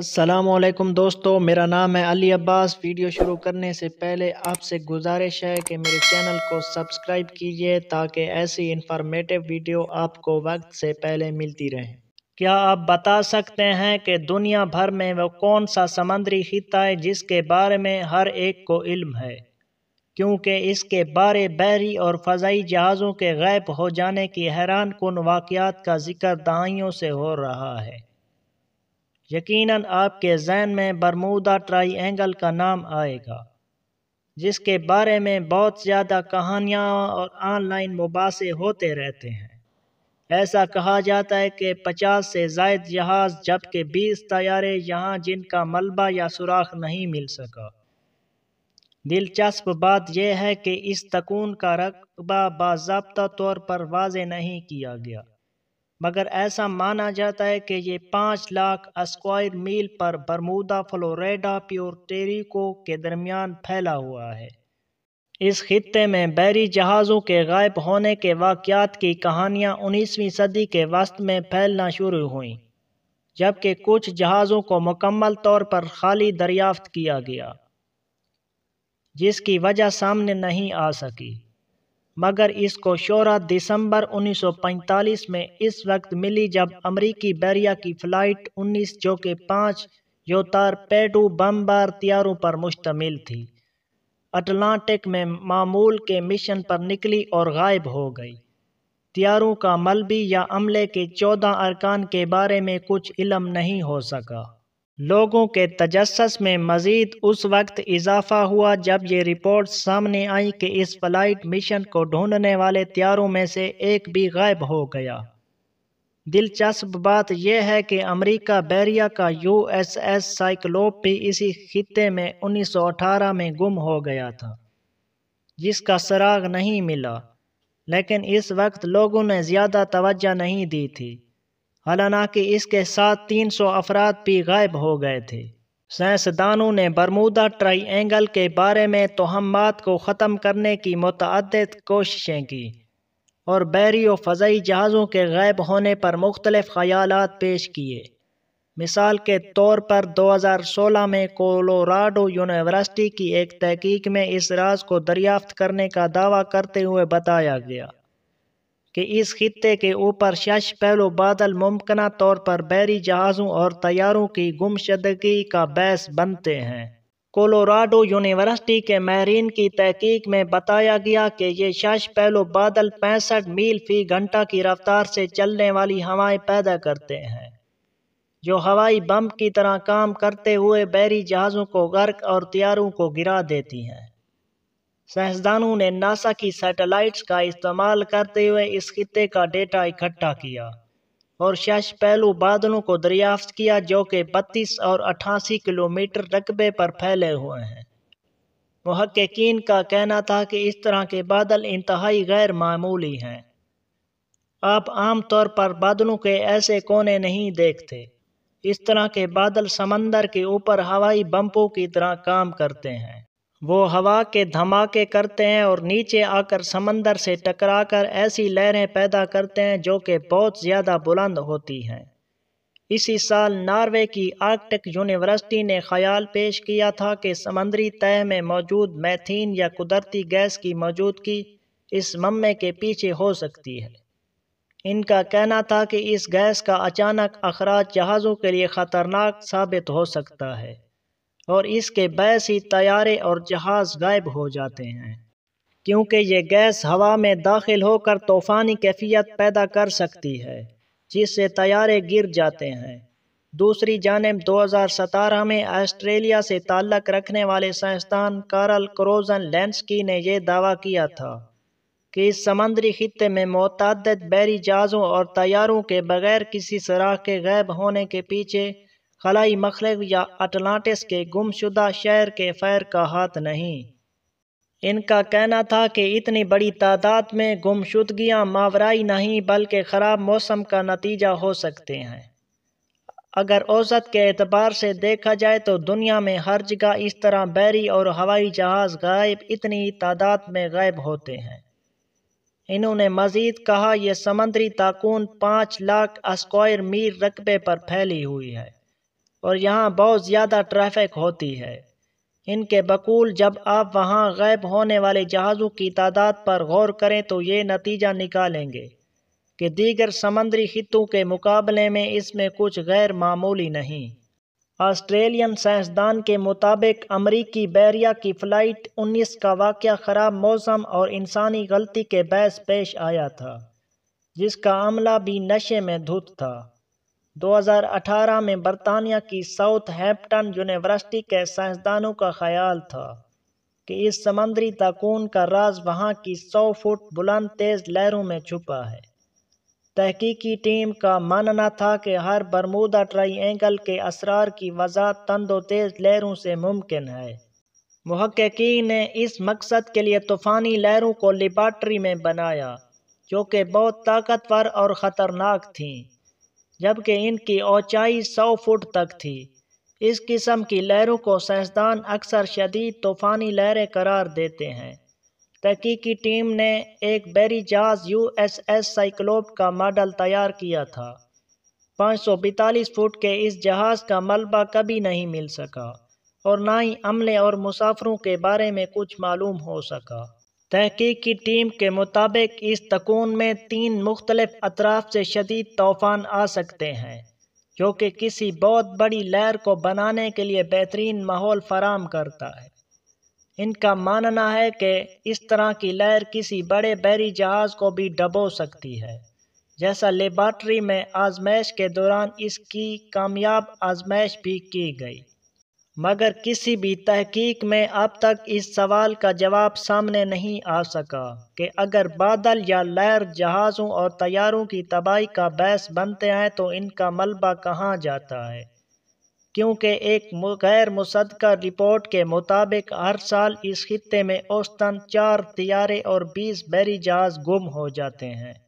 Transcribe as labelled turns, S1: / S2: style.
S1: असलम दोस्तों मेरा नाम है अली अब्बास वीडियो शुरू करने से पहले आपसे गुजारिश है कि मेरे चैनल को सब्सक्राइब कीजिए ताकि ऐसी इन्फॉर्मेटिव वीडियो आपको वक्त से पहले मिलती रहे क्या आप बता सकते हैं कि दुनिया भर में वह कौन सा समंदरी खिता है जिसके बारे में हर एक को इल्म है क्योंकि इसके बारे बहरी और फ़जाई जहाज़ों के गैब हो जाने की हैरान कन वाक़ात का जिक्र दहाइयों से हो रहा है यकीनन आपके जहन में बरमूदा ट्राई एंगल का नाम आएगा जिसके बारे में बहुत ज़्यादा कहानियाँ और ऑनलाइन मुबासे होते रहते हैं ऐसा कहा जाता है कि 50 से जायद जहाज़ जबकि 20 तयारे यहाँ जिनका मलबा या सुराख नहीं मिल सका दिलचस्प बात यह है कि इस तकून का रकबा बाबा तौर पर वाज नहीं किया गया मगर ऐसा माना जाता है कि ये पाँच लाख स्क्वायर मील पर बरमूदा फ्लोरेडा प्योरटेरिको के दरमियान फैला हुआ है इस खत्े में बैरी जहाज़ों के गायब होने के वाक़ात की कहानियाँ उन्नीसवीं सदी के वस्त में फैलना शुरू हुई जबकि कुछ जहाज़ों को मुकम्मल तौर पर खाली दरियाफ्त किया गया जिसकी वजह सामने नहीं आ सकी मगर इसको शोरा दिसंबर 1945 में इस वक्त मिली जब अमरीकी बैरिया की फ़्लाइट 19 जो कि पाँच योतार पेडू बम्बार तैयारों पर मुश्तमिल थी अटलांटिक में मामूल के मिशन पर निकली और गायब हो गई त्यारों का मलबी या अमले के चौदह अरकान के बारे में कुछ इलम नहीं हो सका लोगों के तजस में मज़ीद उस वक्त इजाफा हुआ जब ये रिपोर्ट सामने आई कि इस फ्लाइट मिशन को ढूंढने वाले त्यारों में से एक भी गायब हो गया दिलचस्प बात यह है कि अमेरिका बैरिया का यूएसएस साइक्लोप भी इसी खत्े में 1918 में गुम हो गया था जिसका सराग नहीं मिला लेकिन इस वक्त लोगों ने ज़्यादा तोज्जा नहीं दी थी हालांकि इसके साथ 300 अफराद भी गायब हो गए थे साइंसदानों ने बरमूदा ट्राइंगल के बारे में तोहमात को ख़त्म करने की मतद कोशिशें की और बैरी और फ़जाई जहाज़ों के गायब होने पर मुख्तलफ़ ख्याल पेश किए मिसाल के तौर पर 2016 में कोलोराडो यूनिवर्सिटी की एक तहकीक में इस राज को दरियाफ्त करने का दावा करते हुए बताया गया कि इस खत्े के ऊपर शश पहलो बादल मुमकिन तौर पर बैरी जहाज़ों और तैयारों की गुमशदगी का बहस बनते हैं कोलोराडो यूनिवर्सिटी के माहरीन की तहकीक में बताया गया कि ये शश पहलो बादल पैंसठ मील फी घंटा की रफ्तार से चलने वाली हवाएं पैदा करते हैं जो हवाई बम की तरह काम करते हुए बैरी जहाज़ों को गर्क और तैयारों को गिरा देती हैं साइंसदानों ने नासा की सैटेलाइट्स का इस्तेमाल करते हुए इस खत्े का डेटा इकट्ठा किया और शश पहलू बादलों को दरियाफ्त किया जो कि बत्तीस और अठासी किलोमीटर रकबे पर फैले हुए हैं महक्कीन का कहना था कि इस तरह के बादल इंतहाई गैर मामूली हैं आप आम तौर पर बादलों के ऐसे कोने नहीं देखते इस तरह के बादल समंदर के ऊपर हवाई बम्पों की तरह काम करते हैं वो हवा के धमाके करते हैं और नीचे आकर समंदर से टकराकर ऐसी लहरें पैदा करते हैं जो कि बहुत ज़्यादा बुलंद होती हैं इसी साल नॉर्वे की आर्कटिक यूनिवर्सिटी ने ख्याल पेश किया था कि समंदरी तय में मौजूद मैथीन या कुदरती गैस की मौजूदगी इस मम्मे के पीछे हो सकती है इनका कहना था कि इस गैस का अचानक अखराज जहाज़ों के लिए ख़तरनाक साबित हो सकता है और इसके बैस ही तैयारे और जहाज़ गायब हो जाते हैं क्योंकि ये गैस हवा में दाखिल होकर तूफ़ानी कैफियत पैदा कर सकती है जिससे तैयारे गिर जाते हैं दूसरी जानब 2017 में ऑस्ट्रेलिया से ताल्लक़ रखने वाले साइंसदान कारल क्रोजन लेंसकी ने यह दावा किया था कि इस समंदरी खत्े में मतदद बैरी जहाज़ों और तैयारों के बगैर किसी सराख के गायब होने के पीछे खलाई मखल या अटलांटिस के गुमशुदा शहर के फैर का हाथ नहीं इनका कहना था कि इतनी बड़ी तादाद में गुमशुदगियाँ मावराई नहीं बल्कि ख़राब मौसम का नतीजा हो सकते हैं अगर औसत के एतबार से देखा जाए तो दुनिया में हर जगह इस तरह बैरी और हवाई जहाज़ गायब इतनी तादाद में गायब होते हैं इन्होंने मज़ीद कहा यह समंदरी ताकून पाँच लाख स्क्वायर मील रकबे पर फैली हुई है और यहाँ बहुत ज़्यादा ट्रैफिक होती है इनके बकूल जब आप वहाँ गैब होने वाले जहाज़ों की तादाद पर गौर करें तो ये नतीजा निकालेंगे कि दीगर समंदरी खितों के मुकाबले में इसमें कुछ गैर मामूली नहीं ऑस्ट्रेलियन साइंसदान के मुताबिक अमरीकी बैरिया की फ़्लाइट 19 का वाक़ ख़राब मौसम और इंसानी गलती के बहस पेश आया था जिसका अमला भी नशे में धुत था 2018 में बरतानिया की साउथ हैम्पटन यूनिवर्सिटी के साइंसदानों का ख्याल था कि इस समंदरी ताकून का राज वहाँ की 100 फुट बुलंद तेज लहरों में छुपा है तहकीकी टीम का मानना था कि हर बरमूदा एंगल के असरार की वजह तंदो तेज लहरों से मुमकिन है महक्की ने इस मकसद के लिए तूफ़ानी लहरों को लेबार्ट्री में बनाया जो कि बहुत ताकतवर और ख़तरनाक थीं जबकि इनकी ऊंचाई सौ फुट तक थी इस किस्म की लहरों को साइंसदान अक्सर शदीद तूफ़ानी लहरें करार देते हैं तहकीकी टीम ने एक बेरी जहाज यू एस एस साइक्लोप का मॉडल तैयार किया था बैतालीस फुट के इस जहाज़ का मलबा कभी नहीं मिल सका और ना ही अमले और मुसाफरों के बारे में कुछ मालूम हो सका तहक़ीकी टीम के मुताबिक इस तकून में तीन मुख्तलिफ अतराफ से शदीद तूफ़ान आ सकते हैं जो कि किसी बहुत बड़ी लहर को बनाने के लिए बेहतरीन माहौल फराम करता है इनका मानना है कि इस तरह की लहर किसी बड़े बहरी जहाज़ को भी डबो सकती है जैसा लेबार्ट्री में आजमाइश के दौरान इसकी कामयाब आजमाइश भी की गई मगर किसी भी तहकीक में अब तक इस सवाल का जवाब सामने नहीं आ सका कि अगर बादल या लहर जहाज़ों और तैयारों की तबाही का बहस बनते हैं तो इनका मलबा कहाँ जाता है क्योंकि एक गैर मुसदा रिपोर्ट के मुताबिक हर साल इस खत्े में औसतन चार तैयारे और बीस बैरी जहाज़ गुम हो जाते हैं